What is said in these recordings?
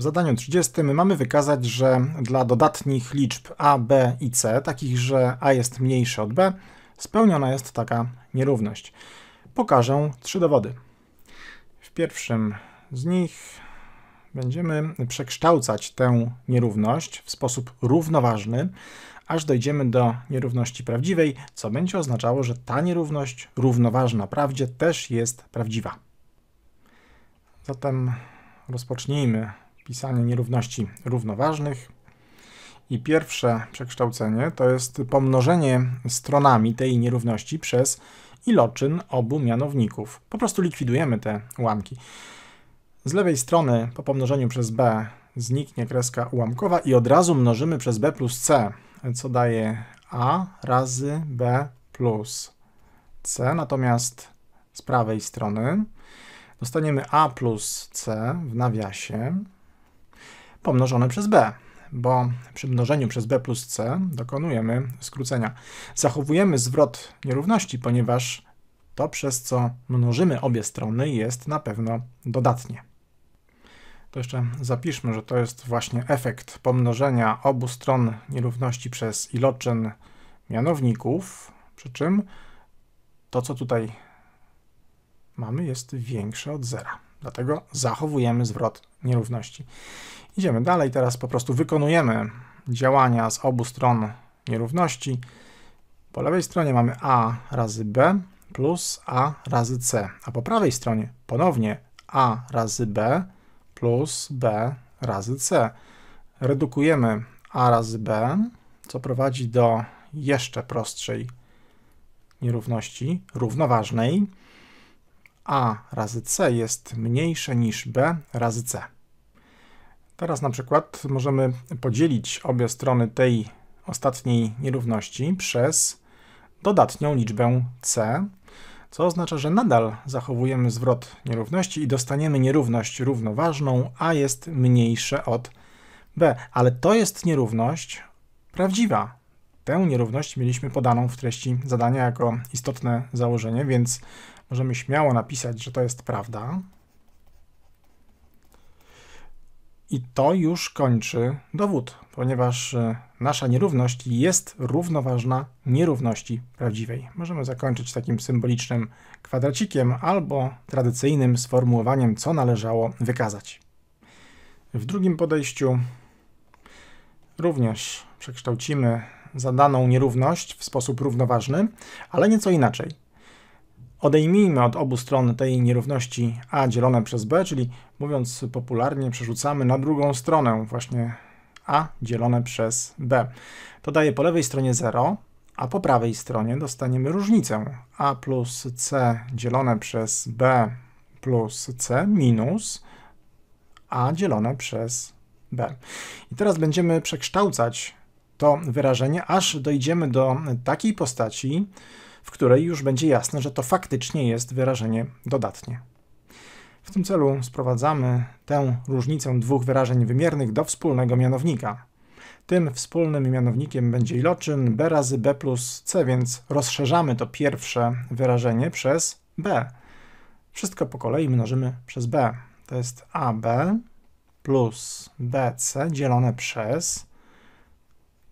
W zadaniu 30 mamy wykazać, że dla dodatnich liczb a, b i c, takich, że a jest mniejsze od b, spełniona jest taka nierówność. Pokażę trzy dowody. W pierwszym z nich będziemy przekształcać tę nierówność w sposób równoważny, aż dojdziemy do nierówności prawdziwej, co będzie oznaczało, że ta nierówność równoważna prawdzie też jest prawdziwa. Zatem rozpocznijmy pisanie nierówności równoważnych. I pierwsze przekształcenie to jest pomnożenie stronami tej nierówności przez iloczyn obu mianowników. Po prostu likwidujemy te ułamki. Z lewej strony po pomnożeniu przez b zniknie kreska ułamkowa i od razu mnożymy przez b plus c, co daje a razy b plus c. Natomiast z prawej strony dostaniemy a plus c w nawiasie pomnożone przez b, bo przy mnożeniu przez b plus c dokonujemy skrócenia. Zachowujemy zwrot nierówności, ponieważ to, przez co mnożymy obie strony, jest na pewno dodatnie. To jeszcze zapiszmy, że to jest właśnie efekt pomnożenia obu stron nierówności przez iloczyn mianowników, przy czym to, co tutaj mamy, jest większe od zera. Dlatego zachowujemy zwrot nierówności. Idziemy dalej, teraz po prostu wykonujemy działania z obu stron nierówności. Po lewej stronie mamy A razy B plus A razy C, a po prawej stronie ponownie A razy B plus B razy C. Redukujemy A razy B, co prowadzi do jeszcze prostszej nierówności równoważnej. A razy C jest mniejsze niż B razy C. Teraz na przykład możemy podzielić obie strony tej ostatniej nierówności przez dodatnią liczbę c, co oznacza, że nadal zachowujemy zwrot nierówności i dostaniemy nierówność równoważną, a jest mniejsze od b. Ale to jest nierówność prawdziwa. Tę nierówność mieliśmy podaną w treści zadania jako istotne założenie, więc możemy śmiało napisać, że to jest prawda, I to już kończy dowód, ponieważ e, nasza nierówność jest równoważna nierówności prawdziwej. Możemy zakończyć takim symbolicznym kwadracikiem albo tradycyjnym sformułowaniem, co należało wykazać. W drugim podejściu również przekształcimy zadaną nierówność w sposób równoważny, ale nieco inaczej. Odejmijmy od obu stron tej nierówności a dzielone przez b, czyli mówiąc popularnie, przerzucamy na drugą stronę właśnie a dzielone przez b. To daje po lewej stronie 0, a po prawej stronie dostaniemy różnicę a plus c dzielone przez b plus c minus a dzielone przez b. I teraz będziemy przekształcać to wyrażenie, aż dojdziemy do takiej postaci, w której już będzie jasne, że to faktycznie jest wyrażenie dodatnie. W tym celu sprowadzamy tę różnicę dwóch wyrażeń wymiernych do wspólnego mianownika. Tym wspólnym mianownikiem będzie iloczyn b razy b plus c, więc rozszerzamy to pierwsze wyrażenie przez b. Wszystko po kolei mnożymy przez b. To jest ab plus bc dzielone przez,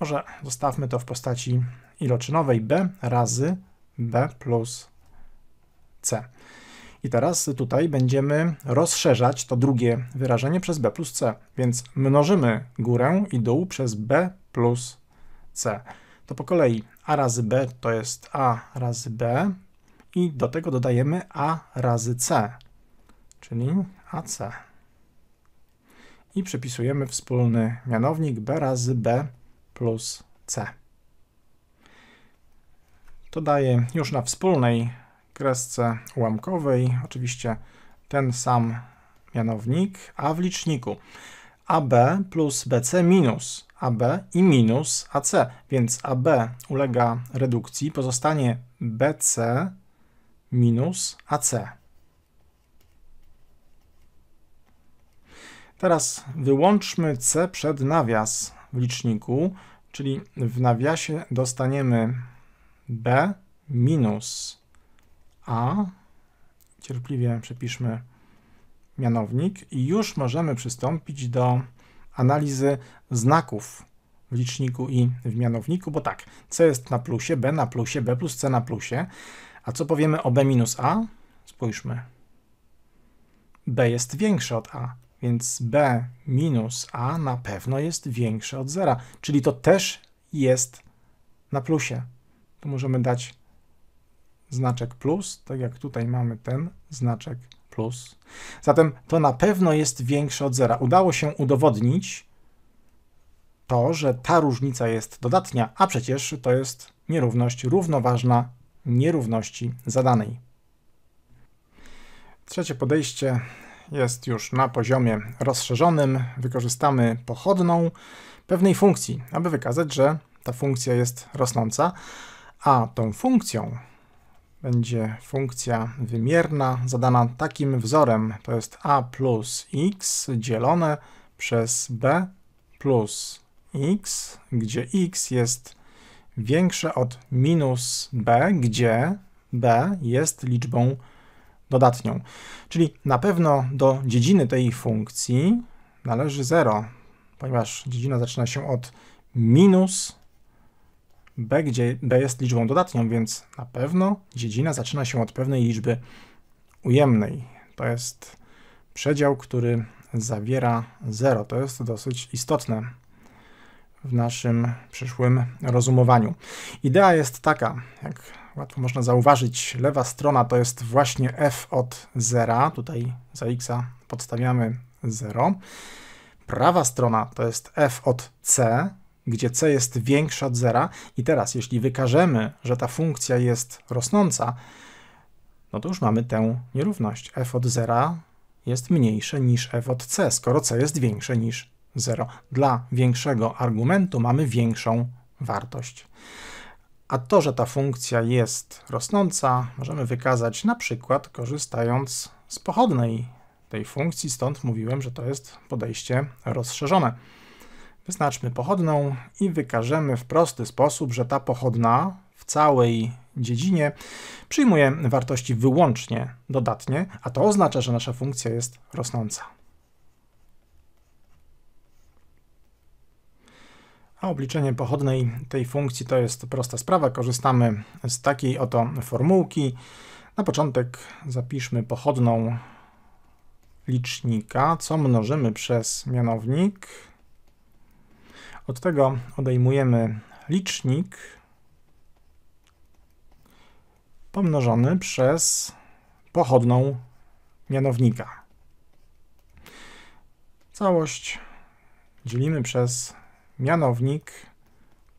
może zostawmy to w postaci iloczynowej b razy B plus C. I teraz tutaj będziemy rozszerzać to drugie wyrażenie przez b plus c, więc mnożymy górę i dół przez b plus c. To po kolei a razy b to jest a razy b i do tego dodajemy a razy c, czyli ac. I przypisujemy wspólny mianownik b razy b plus c to daje już na wspólnej kresce ułamkowej oczywiście ten sam mianownik, a w liczniku AB plus BC minus AB i minus AC, więc AB ulega redukcji, pozostanie BC minus AC. Teraz wyłączmy C przed nawias w liczniku, czyli w nawiasie dostaniemy b minus a, cierpliwie przepiszmy mianownik i już możemy przystąpić do analizy znaków w liczniku i w mianowniku, bo tak, c jest na plusie, b na plusie, b plus c na plusie, a co powiemy o b minus a? Spójrzmy. b jest większe od a, więc b minus a na pewno jest większe od zera, czyli to też jest na plusie to możemy dać znaczek plus, tak jak tutaj mamy ten znaczek plus. Zatem to na pewno jest większe od zera. Udało się udowodnić to, że ta różnica jest dodatnia, a przecież to jest nierówność równoważna nierówności zadanej. Trzecie podejście jest już na poziomie rozszerzonym. Wykorzystamy pochodną pewnej funkcji, aby wykazać, że ta funkcja jest rosnąca, a tą funkcją będzie funkcja wymierna zadana takim wzorem, to jest a plus x dzielone przez b plus x, gdzie x jest większe od minus b, gdzie b jest liczbą dodatnią. Czyli na pewno do dziedziny tej funkcji należy 0, ponieważ dziedzina zaczyna się od minus B, gdzie B jest liczbą dodatnią, więc na pewno dziedzina zaczyna się od pewnej liczby ujemnej. To jest przedział, który zawiera 0. To jest dosyć istotne w naszym przyszłym rozumowaniu. Idea jest taka, jak łatwo można zauważyć, lewa strona to jest właśnie f od 0, tutaj za x podstawiamy 0. Prawa strona to jest f od c, gdzie c jest większe od zera. I teraz, jeśli wykażemy, że ta funkcja jest rosnąca, no to już mamy tę nierówność. f od zera jest mniejsze niż f od c, skoro c jest większe niż 0. Dla większego argumentu mamy większą wartość. A to, że ta funkcja jest rosnąca, możemy wykazać na przykład korzystając z pochodnej tej funkcji, stąd mówiłem, że to jest podejście rozszerzone. Wyznaczmy pochodną i wykażemy w prosty sposób, że ta pochodna w całej dziedzinie przyjmuje wartości wyłącznie dodatnie, a to oznacza, że nasza funkcja jest rosnąca. A obliczenie pochodnej tej funkcji to jest prosta sprawa. Korzystamy z takiej oto formułki. Na początek zapiszmy pochodną licznika, co mnożymy przez mianownik od tego odejmujemy licznik pomnożony przez pochodną mianownika. Całość dzielimy przez mianownik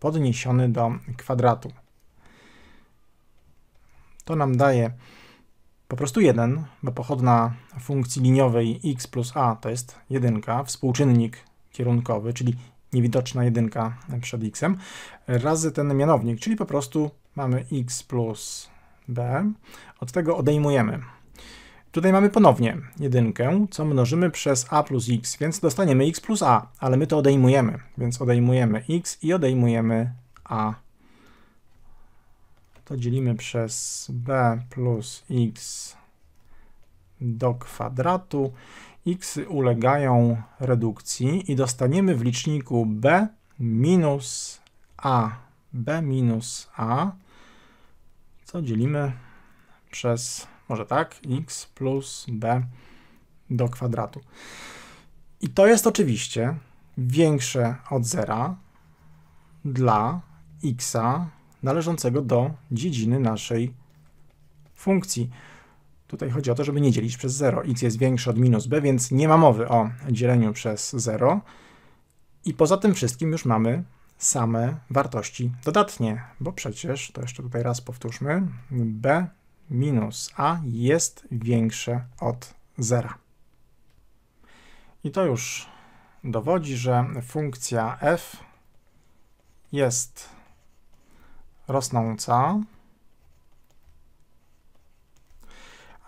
podniesiony do kwadratu. To nam daje po prostu 1, bo pochodna funkcji liniowej x plus a to jest 1, współczynnik kierunkowy, czyli niewidoczna jedynka przed xem, razy ten mianownik, czyli po prostu mamy x plus b, od tego odejmujemy. Tutaj mamy ponownie jedynkę, co mnożymy przez a plus x, więc dostaniemy x plus a, ale my to odejmujemy, więc odejmujemy x i odejmujemy a. To dzielimy przez b plus x do kwadratu x ulegają redukcji i dostaniemy w liczniku b minus a, b minus a, co dzielimy przez, może tak, x plus b do kwadratu. I to jest oczywiście większe od zera dla x należącego do dziedziny naszej funkcji. Tutaj chodzi o to, żeby nie dzielić przez 0. x jest większe od minus b, więc nie ma mowy o dzieleniu przez 0. I poza tym wszystkim już mamy same wartości dodatnie, bo przecież, to jeszcze tutaj raz powtórzmy, b minus a jest większe od 0. I to już dowodzi, że funkcja f jest rosnąca,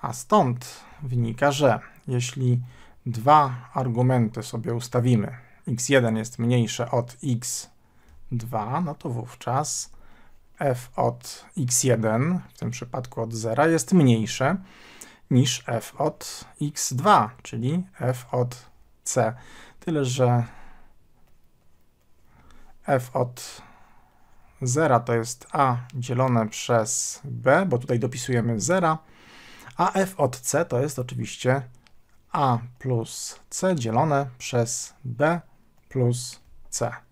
A stąd wynika, że jeśli dwa argumenty sobie ustawimy, x1 jest mniejsze od x2, no to wówczas f od x1, w tym przypadku od 0, jest mniejsze niż f od x2, czyli f od c. Tyle, że f od 0 to jest a dzielone przez b, bo tutaj dopisujemy 0, a f od c to jest oczywiście a plus c dzielone przez b plus c.